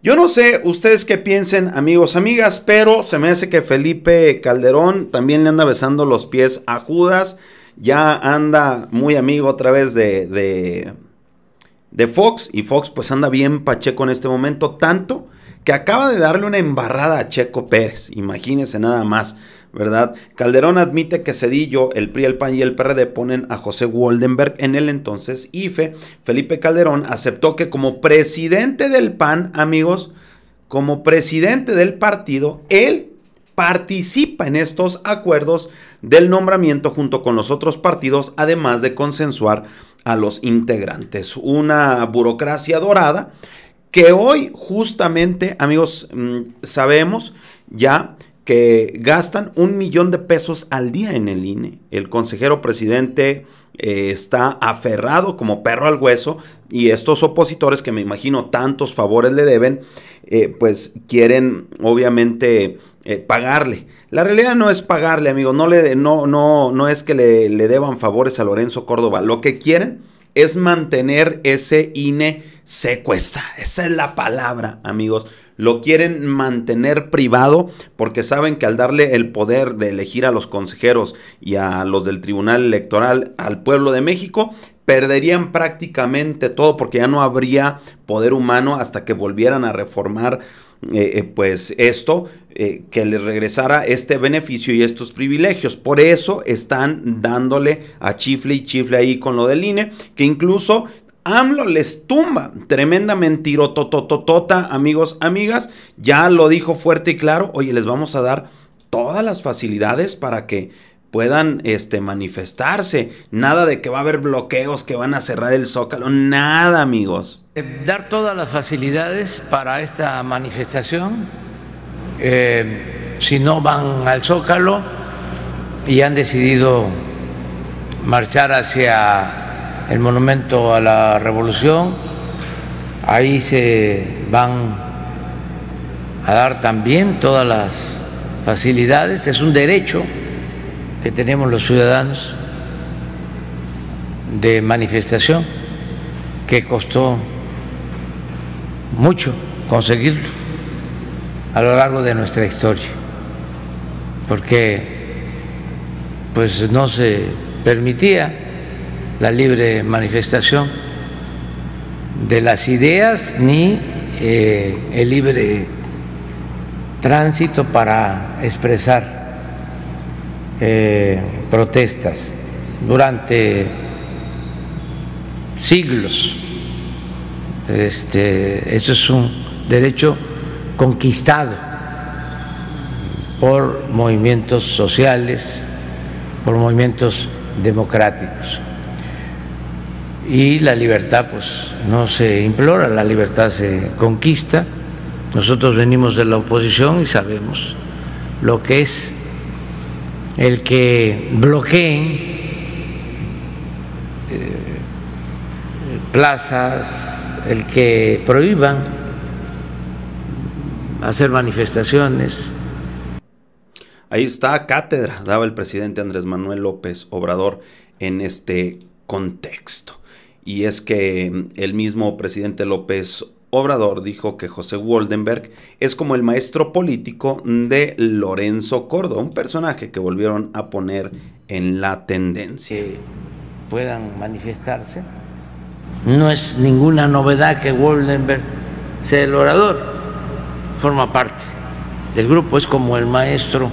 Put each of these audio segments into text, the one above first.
Yo no sé ustedes qué piensen, amigos, amigas, pero se me hace que Felipe Calderón también le anda besando los pies a Judas. Ya anda muy amigo otra vez de, de, Fox. Y Fox pues anda bien pacheco en este momento, tanto que acaba de darle una embarrada a Checo Pérez. Imagínense nada más. ¿verdad? Calderón admite que Cedillo, el PRI, el PAN y el PRD ponen a José Woldenberg en el entonces IFE. Felipe Calderón aceptó que como presidente del PAN, amigos, como presidente del partido, él participa en estos acuerdos del nombramiento junto con los otros partidos, además de consensuar a los integrantes. Una burocracia dorada que hoy justamente, amigos, mm, sabemos ya que gastan un millón de pesos al día en el INE. El consejero presidente eh, está aferrado como perro al hueso y estos opositores que me imagino tantos favores le deben, eh, pues quieren obviamente eh, pagarle. La realidad no es pagarle, amigos, no, le, no, no, es que le, deban favores a Lorenzo Córdoba, lo que quieren es mantener ese INE secuestra. Esa es la palabra, amigos lo quieren mantener privado porque saben que al darle el poder de elegir a los consejeros y a los del Tribunal Electoral al pueblo de México, perderían prácticamente todo porque ya no habría poder humano hasta que volvieran a reformar eh, eh, pues esto eh, que les regresara este beneficio y estos privilegios por eso están dándole a chifle y chifle ahí con lo del INE que incluso AMLO les tumba. Tremenda mentirotototota, amigos, amigas. Ya lo dijo fuerte y claro. Oye, les vamos a dar todas las facilidades para que puedan este, manifestarse. Nada de que va a haber bloqueos que van a cerrar el zócalo. Nada, amigos. Eh, dar todas las facilidades para esta manifestación. Eh, si no van al zócalo y han decidido marchar hacia el monumento a la revolución, ahí se van a dar también todas las facilidades, es un derecho que tenemos los ciudadanos de manifestación que costó mucho conseguirlo a lo largo de nuestra historia, porque pues no se permitía la libre manifestación de las ideas ni eh, el libre tránsito para expresar eh, protestas durante siglos. Este, eso es un derecho conquistado por movimientos sociales, por movimientos democráticos y la libertad pues no se implora, la libertad se conquista. Nosotros venimos de la oposición y sabemos lo que es el que bloqueen eh, plazas, el que prohíban hacer manifestaciones. Ahí está cátedra, daba el presidente Andrés Manuel López Obrador en este contexto y es que el mismo presidente López Obrador dijo que José Woldenberg es como el maestro político de Lorenzo Córdoba, un personaje que volvieron a poner en la tendencia. Que puedan manifestarse. No es ninguna novedad que Woldenberg sea el orador, forma parte del grupo, es como el maestro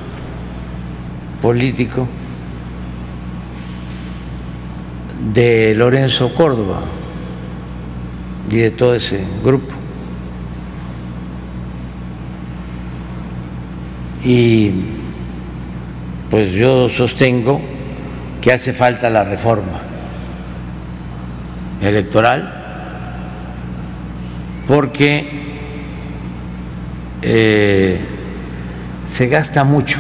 político de Lorenzo Córdoba y de todo ese grupo. Y pues yo sostengo que hace falta la reforma electoral porque eh, se gasta mucho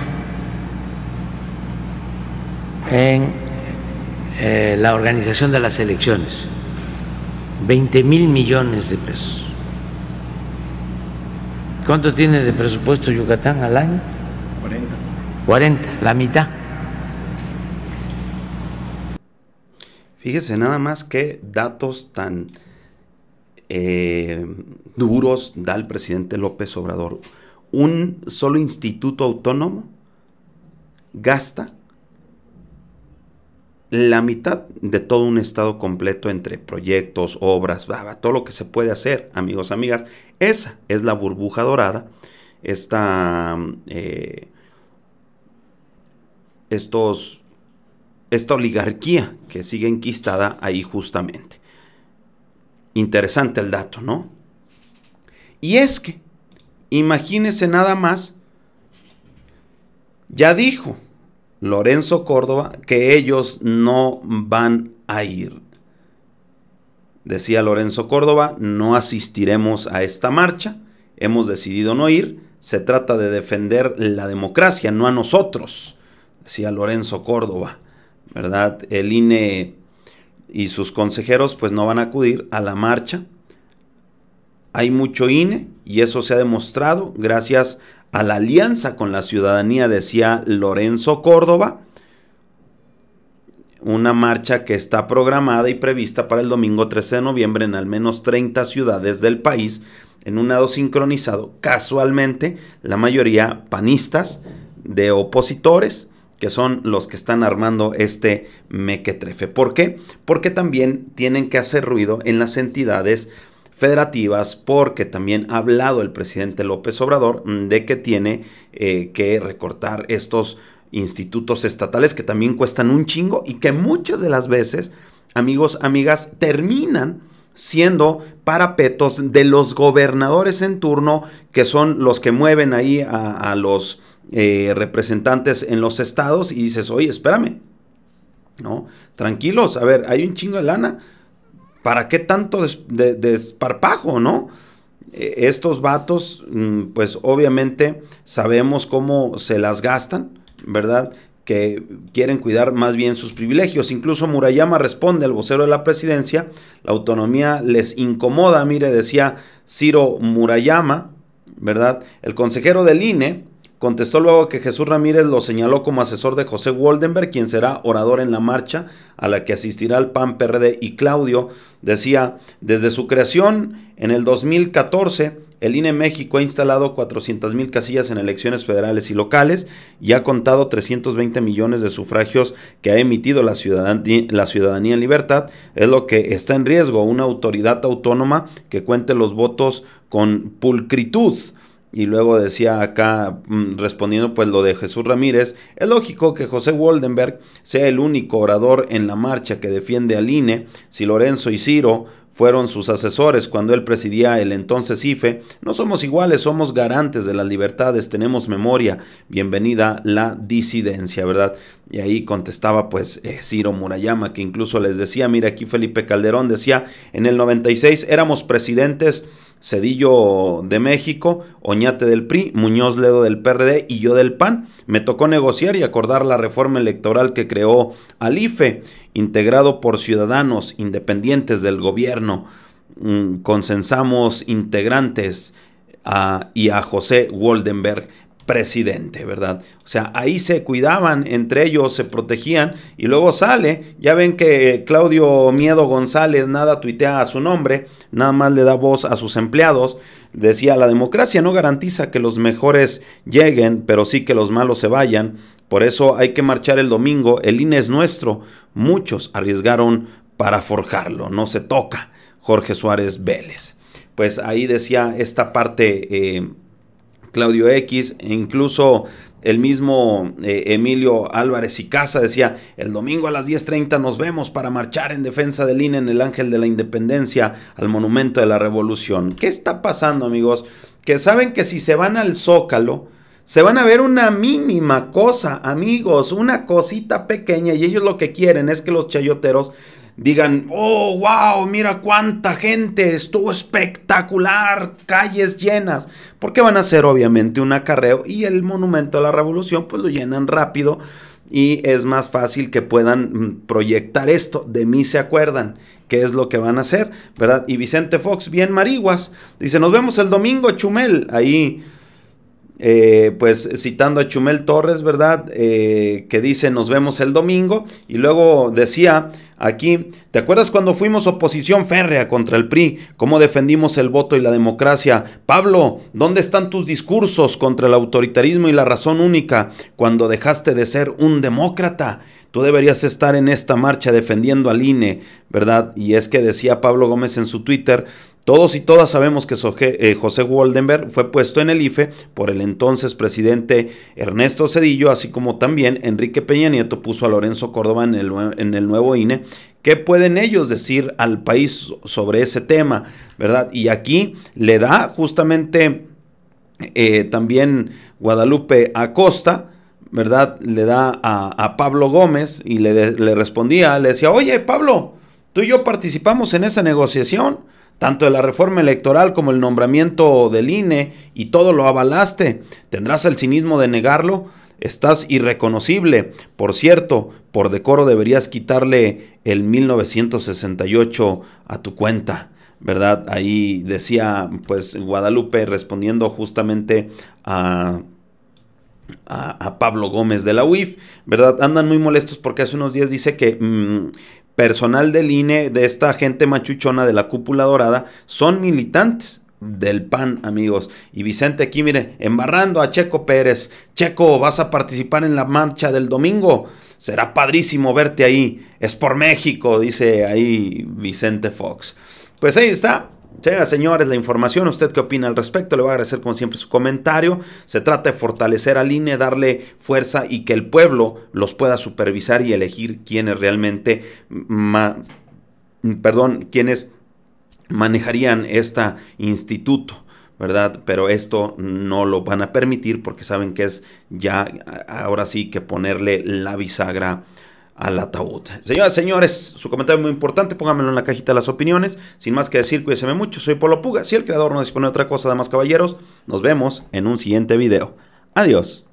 en eh, la organización de las elecciones, 20 mil millones de pesos. ¿Cuánto tiene de presupuesto Yucatán al año? 40. 40, la mitad. Fíjese nada más que datos tan eh, duros da el presidente López Obrador. Un solo instituto autónomo gasta la mitad de todo un estado completo entre proyectos, obras, todo lo que se puede hacer, amigos, amigas. Esa es la burbuja dorada. Esta, eh, estos, esta oligarquía que sigue enquistada ahí justamente. Interesante el dato, ¿no? Y es que, imagínense nada más, ya dijo Lorenzo Córdoba que ellos no van a ir. Decía Lorenzo Córdoba, no asistiremos a esta marcha, hemos decidido no ir, se trata de defender la democracia, no a nosotros, decía Lorenzo Córdoba, ¿verdad? El INE y sus consejeros pues no van a acudir a la marcha. Hay mucho INE y eso se ha demostrado gracias a la alianza con la ciudadanía, decía Lorenzo Córdoba. Una marcha que está programada y prevista para el domingo 13 de noviembre en al menos 30 ciudades del país, en un lado sincronizado, casualmente, la mayoría panistas de opositores, que son los que están armando este mequetrefe. ¿Por qué? Porque también tienen que hacer ruido en las entidades federativas, porque también ha hablado el presidente López Obrador mm, de que tiene eh, que recortar estos institutos estatales que también cuestan un chingo y que muchas de las veces, amigos, amigas, terminan siendo parapetos de los gobernadores en turno, que son los que mueven ahí a, los eh, representantes en los estados y dices, oye, espérame, ¿no? Tranquilos, a ver, hay un chingo de lana, ¿para qué tanto desparpajo, no? E-, estos vatos, mm, pues obviamente sabemos cómo se las gastan, ¿verdad? que quieren cuidar más bien sus privilegios. Incluso Murayama responde al vocero de la presidencia, la autonomía les incomoda, mire, decía Ciro Murayama, ¿verdad? El consejero del INE Contestó luego que Jesús Ramírez lo señaló como asesor de José Woldenberg, quien será orador en la marcha a la que asistirá el PAN, PRD y Claudio. Decía, desde su creación en el 2014, el INE México ha instalado 400.000 casillas en elecciones federales y locales y ha contado 320 millones de sufragios que ha emitido la ciudadanía, la ciudadanía en libertad. Es lo que está en riesgo, una autoridad autónoma que cuente los votos con pulcritud. Y luego decía acá, mm, respondiendo pues lo de Jesús Ramírez, es lógico que José Woldenberg sea el único orador en la marcha que defiende al INE si Lorenzo y Ciro fueron sus asesores cuando él presidía el entonces IFE. No somos iguales, somos garantes de las libertades, tenemos memoria. Bienvenida la disidencia, ¿verdad? Y ahí contestaba pues eh, Ciro Murayama, que incluso les decía, mira aquí Felipe Calderón decía, en el 96 éramos presidentes Cedillo de México, Oñate del PRI, Muñoz Ledo del PRD y yo del PAN. Me tocó negociar y acordar la reforma electoral que creó Alife, integrado por ciudadanos independientes del gobierno. Mm, consensamos integrantes ah, y a José Woldenberg, presidente, ¿verdad? O sea, ahí se cuidaban entre ellos, se protegían y luego sale, ya ven que Claudio Miedo González nada tuitea a su nombre, nada más le da voz a sus empleados, decía, la democracia no garantiza que los mejores lleguen, pero sí que los malos se vayan, por eso hay que marchar el domingo, el INE es nuestro, muchos arriesgaron para forjarlo, no se toca, Jorge Suárez Vélez. Pues ahí decía esta parte... Eh, Claudio X, e incluso el mismo eh, Emilio Álvarez y Casa decía, el domingo a las 10.30 nos vemos para marchar en defensa del INE en el Ángel de la Independencia al Monumento de la Revolución. ¿Qué está pasando amigos? Que saben que si se van al Zócalo, se van a ver una mínima cosa, amigos, una cosita pequeña y ellos lo que quieren es que los chayoteros digan, oh, wow, mira cuánta gente, estuvo espectacular, calles llenas, porque van a hacer obviamente un acarreo y el monumento a la revolución pues lo llenan rápido y es más fácil que puedan mm, proyectar esto. De mí se acuerdan qué es lo que van a hacer, ¿verdad? Y Vicente Fox, bien mariguas, dice, nos vemos el domingo, Chumel, ahí eh, pues citando a Chumel Torres, ¿verdad? Eh, que dice, nos vemos el domingo. Y luego decía aquí, ¿te acuerdas cuando fuimos oposición férrea contra el PRI? ¿Cómo defendimos el voto y la democracia? Pablo, ¿dónde están tus discursos contra el autoritarismo y la razón única cuando dejaste de ser un demócrata? tú deberías estar en esta marcha defendiendo al INE, ¿verdad? Y es que decía Pablo Gómez en su Twitter, todos y todas sabemos que eh, José Woldenberg fue puesto en el IFE por el entonces presidente Ernesto Cedillo, así como también Enrique Peña Nieto puso a Lorenzo Córdoba en el, nuevo INE. ¿Qué pueden ellos decir al país sobre ese tema, verdad? Y aquí le da justamente eh, también Guadalupe Acosta. ¿verdad? Le da a, Pablo Gómez y le, respondía, le decía, oye Pablo, tú y yo participamos en esa negociación, tanto de la reforma electoral como el nombramiento del INE, y todo lo avalaste. ¿Tendrás el cinismo de negarlo? Estás irreconocible. Por cierto, por decoro deberías quitarle el 1968 a tu cuenta. ¿Verdad? Ahí decía pues Guadalupe respondiendo justamente a a, Pablo Gómez de la UIF, ¿verdad? Andan muy molestos porque hace unos días dice que mm, personal del INE, de esta gente machuchona de la cúpula dorada, son militantes del PAN, amigos. Y Vicente aquí, mire, embarrando a Checo Pérez. Checo, vas a participar en la marcha del domingo. Será padrísimo verte ahí. Es por México, dice ahí Vicente Fox. Pues ahí está señores, la información. ¿Usted qué opina al respecto? Le voy a agradecer, como siempre, su comentario. Se trata de fortalecer al INE, darle fuerza y que el pueblo los pueda supervisar y elegir quienes realmente, perdón, quienes manejarían este instituto. ¿verdad? Pero esto no lo van a permitir porque saben que es ya ahora sí que ponerle la bisagra al ataúd. Señoras, señores, su comentario es muy importante, pónganmelo en la cajita de las opiniones. Sin más que decir, cuídense mucho. Soy Polo Puga. Si el creador no dispone de otra cosa, además caballeros, nos vemos en un siguiente video. Adiós.